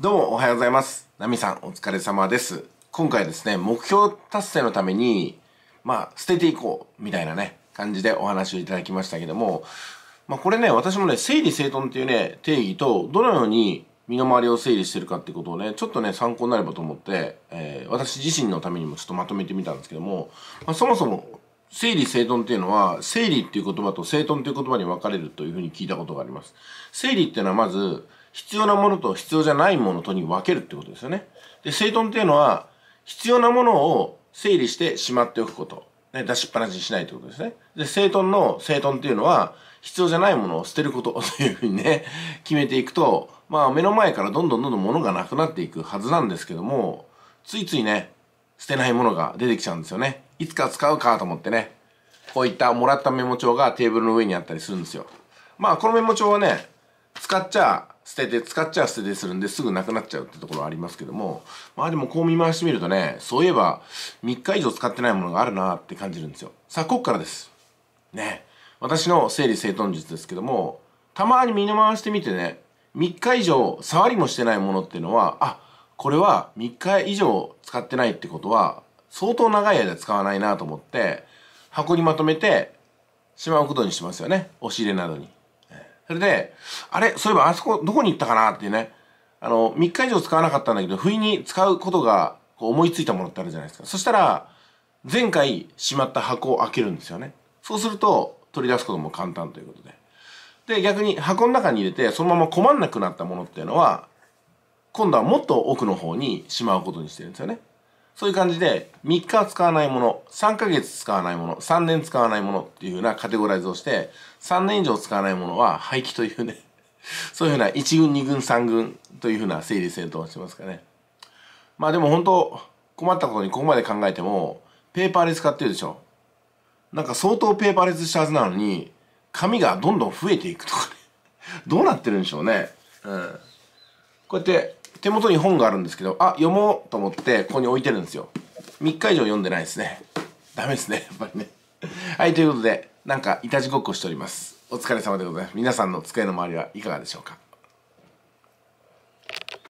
どうもおはようございます。ナミさんお疲れ様です。今回ですね、目標達成のために、まあ、捨てていこうみたいなね、感じでお話をいただきましたけども、まあこれね、私もね、整理整頓っていうね、定義と、どのように身の回りを整理してるかってことをね、ちょっとね、参考になればと思って、えー、私自身のためにもちょっとまとめてみたんですけども、まあ、そもそも、整理整頓っていうのは、整理っていう言葉と整頓っていう言葉に分かれるというふうに聞いたことがあります。整理っていうのはまず、必要なものと必要じゃないものとに分けるってことですよね。で、整頓っていうのは、必要なものを整理してしまっておくこと。ね、出しっぱなしにしないってことですね。で、整頓の整頓っていうのは、必要じゃないものを捨てることというふうにね、決めていくと、まあ目の前からどんどんどんどん物がなくなっていくはずなんですけども、ついついね、捨てないものが出てきちゃうんですよね。いつか使うかと思ってね、こういったもらったメモ帳がテーブルの上にあったりするんですよ。まあこのメモ帳はね、使っちゃ捨てて使っちゃう捨ててするんですぐなくなっちゃうってところはありますけどもまあでもこう見回してみるとねそういえば3日以上使ってないものがあるなって感じるんですよさあこっからですね私の整理整頓術ですけどもたまに見回してみてね3日以上触りもしてないものっていうのはあこれは3日以上使ってないってことは相当長い間使わないなと思って箱にまとめてしまうことにしますよね押し入れなどに。それで、あれそういえばあそこどこに行ったかなっていうね、あの、3日以上使わなかったんだけど、不意に使うことがこう思いついたものってあるじゃないですか。そしたら、前回しまった箱を開けるんですよね。そうすると、取り出すことも簡単ということで。で、逆に箱の中に入れて、そのまま困んなくなったものっていうのは、今度はもっと奥の方にしまうことにしてるんですよね。そういう感じで、3日使わないもの、3ヶ月使わないもの、3年使わないものっていうふうなカテゴライズをして、3年以上使わないものは廃棄というね、そういうふうな1軍、2軍、3軍というふうな整理整頓をしてますかね。まあでも本当、困ったことにここまで考えても、ペーパーレス買ってるでしょ。なんか相当ペーパーレスしたはずなのに、紙がどんどん増えていくとかね。どうなってるんでしょうね。うん。こうやって手元に本があるんですけど、あ、読もうと思って、ここに置いてるんですよ。3日以上読んでないですね。ダメですね、やっぱりね。はい、ということで、なんか、いたちごっこしております。お疲れ様でございます。皆さんの机の周りはいかがでしょうか